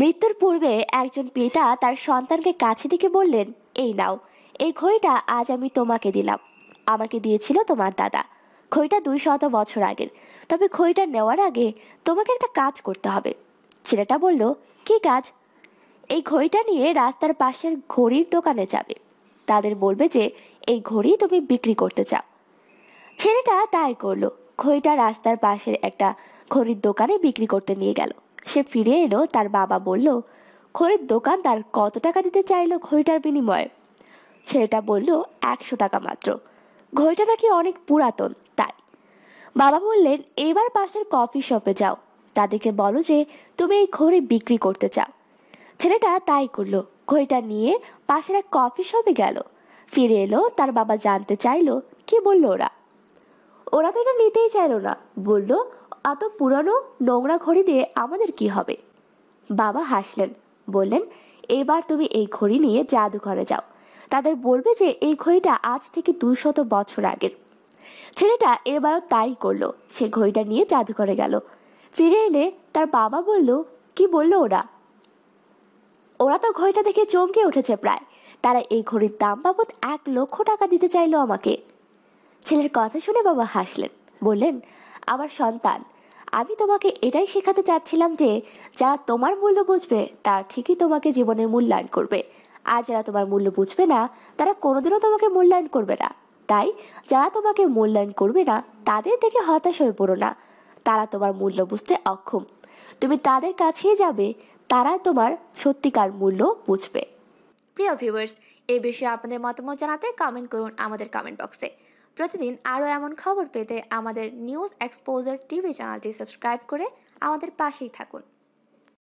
মৃত্যুর পূর্বে একজন পিতা তার সন্তানকে কাছে দিকে বললেন এই নাও এই ঘড়িটা আজ আমি তোমাকে দিলাম আমাকে দিয়েছিল তোমার দাদা খইটা দুই শত বছর আগের তবে খইটা নেওয়ার আগে তোমাকে একটা কাজ করতে হবে ছেলেটা বলল কি কাজ এই ঘড়িটা নিয়ে রাস্তার পাশের ঘড়ির দোকানে যাবে তাদের বলবে যে এই ঘড়ি তুমি বিক্রি করতে চাও ছেলেটা তাই করলো ঘড়িটা রাস্তার পাশের একটা ঘড়ির দোকানে বিক্রি করতে নিয়ে গেল সে ফিরে এলো তার বাবা বলল ঘড়ির দোকানদার কত টাকা দিতে চাইলো ঘড়িটার বিনিময়ে ছেলেটা বলল একশো টাকা মাত্র ঘড়িটা নাকি অনেক পুরাতন তাই বাবা বললেন এবার পাশের কফি শপে যাও তাদেরকে বলো যে তুমি এই ঘড়ি বিক্রি করতে চাও ছেলেটা তাই করলো ঘড়িটা নিয়ে পাশের এক কফি শপে গেল ফিরে এলো তার বাবা জানতে চাইলো কি বললো ওরা ওরা তো এটা নিতেই চাইলো না বলল এত পুরানো নোংরা ঘড়ি দিয়ে আমাদের কি হবে বাবা হাসলেন বললেন এবার তুমি এই ঘড়ি নিয়ে জাদুঘরে যাও তাদের বলবে যে এই ঘড়িটা আজ থেকে দুই শত বছর আগের ছেলেটা এবারও তাই করলো সে ঘড়িটা নিয়ে জাদুঘরে গেল ফিরে এলে তার বাবা বলল কি বলল ওরা ওরা তো ঘড়িটা দেখে চমকে উঠেছে প্রায় তারা এই ঘড়ির দাম বাবদ এক লক্ষ টাকা দিতে চাইলো আমাকে ছেলের কথা শুনে বাবা হাসলেন বললেন আমার সন্তান আমি তোমাকে এটাই শেখাতে চাচ্ছিলাম যে যারা তোমার মূল্য বুঝবে তারা ঠিকই তোমাকে জীবনে মূল্যায়ন করবে আর যারা তোমার মূল্য বুঝবে না তারা কোনোদিনও তোমাকে মূল্যায়ন করবে না তাই যারা তোমাকে মূল্যায়ন করবে না তাদের থেকে হতাশ হয়ে পড়ো না তারা তোমার মূল্য বুঝতে অক্ষম তুমি তাদের কাছেই যাবে তারা তোমার সত্যিকার মূল্য বুঝবে প্রিয় ভিউয়ার্স এই বিষয়ে আপনাদের মতামত জানাতে কমেন্ট করুন আমাদের কমেন্ট বক্সে প্রতিদিন আরও এমন খবর পেতে আমাদের নিউজ এক্সপোজার টিভি চ্যানেলটি সাবস্ক্রাইব করে আমাদের পাশেই থাকুন